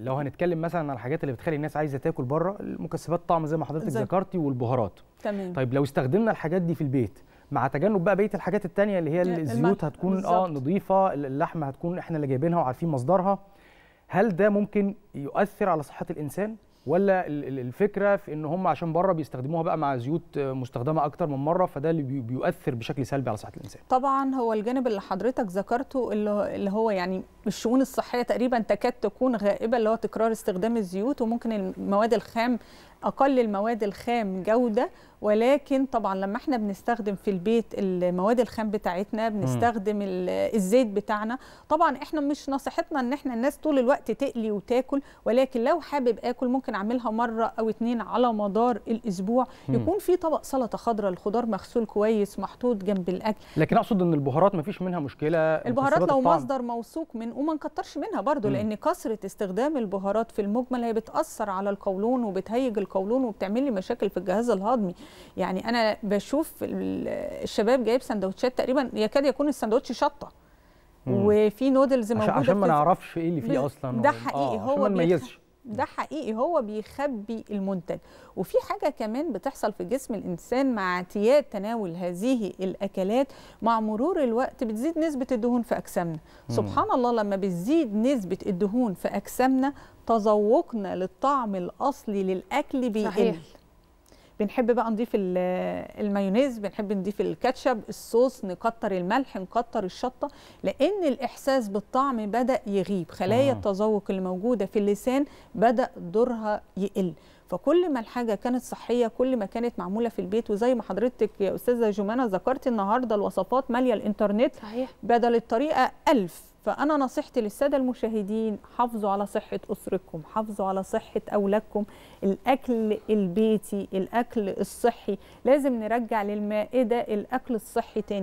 لو هنتكلم مثلا على الحاجات اللي بتخلي الناس عايزه تاكل بره المكسبات طعم زي ما حضرتك ذكرتي والبهارات تمام طيب لو استخدمنا الحاجات دي في البيت مع تجنب بقى بقيه الحاجات التانية اللي هي الزيوت هتكون اه نظيفه اللحمه هتكون احنا اللي جايبينها وعارفين مصدرها هل ده ممكن يؤثر على صحه الانسان ولا الفكره في ان هم عشان بره بيستخدموها بقى مع زيوت مستخدمه اكتر من مره فده اللي بيؤثر بشكل سلبي على صحه الانسان طبعا هو الجانب اللي حضرتك ذكرته اللي هو يعني الشؤون الصحيه تقريبا تكاد تكون غائبه اللي هو تكرار استخدام الزيوت وممكن المواد الخام اقل المواد الخام جوده ولكن طبعا لما احنا بنستخدم في البيت المواد الخام بتاعتنا بنستخدم الزيت بتاعنا طبعا احنا مش نصيحتنا ان احنا الناس طول الوقت تقلي وتاكل ولكن لو حابب اكل ممكن اعملها مره او اتنين على مدار الاسبوع يكون في طبق سلطه خضراء الخضار مغسول كويس محطوط جنب الاكل لكن اقصد ان البهارات ما فيش منها مشكله البهارات لو الطعم. مصدر موثوق من وما نكترش منها برضو لان كثره استخدام البهارات في المجمل هي بتاثر على القولون وبتهيج القولون وبتعمل لي مشاكل في الجهاز الهضمي يعني انا بشوف الشباب جايب سندوتشات تقريبا يكاد يكون السندوتش شطه وفي نودلز موجوده عشان ما نعرفش ايه اللي فيه اصلا ده حقيقي آه هو ما نميزش ده حقيقي هو بيخبي المنتج وفي حاجه كمان بتحصل في جسم الانسان مع اعتياد تناول هذه الاكلات مع مرور الوقت بتزيد نسبه الدهون في اجسامنا سبحان الله لما بتزيد نسبه الدهون في اجسامنا تذوقنا للطعم الاصلي للاكل بيقل بنحب بقى نضيف المايونيز بنحب نضيف الكاتشب الصوص نكتر الملح نكتر الشطه لان الاحساس بالطعم بدا يغيب خلايا آه. التذوق اللي موجوده في اللسان بدا دورها يقل فكل ما الحاجه كانت صحيه كل ما كانت معموله في البيت وزي ما حضرتك يا استاذه جمانه ذكرت النهارده الوصفات ماليه الانترنت صحيح. بدل الطريقه ألف فأنا نصيحتي للسادة المشاهدين حافظوا على صحة أسرتكم حافظوا على صحة أولادكم الأكل البيتي الأكل الصحي لازم نرجع للمائدة الأكل الصحي تاني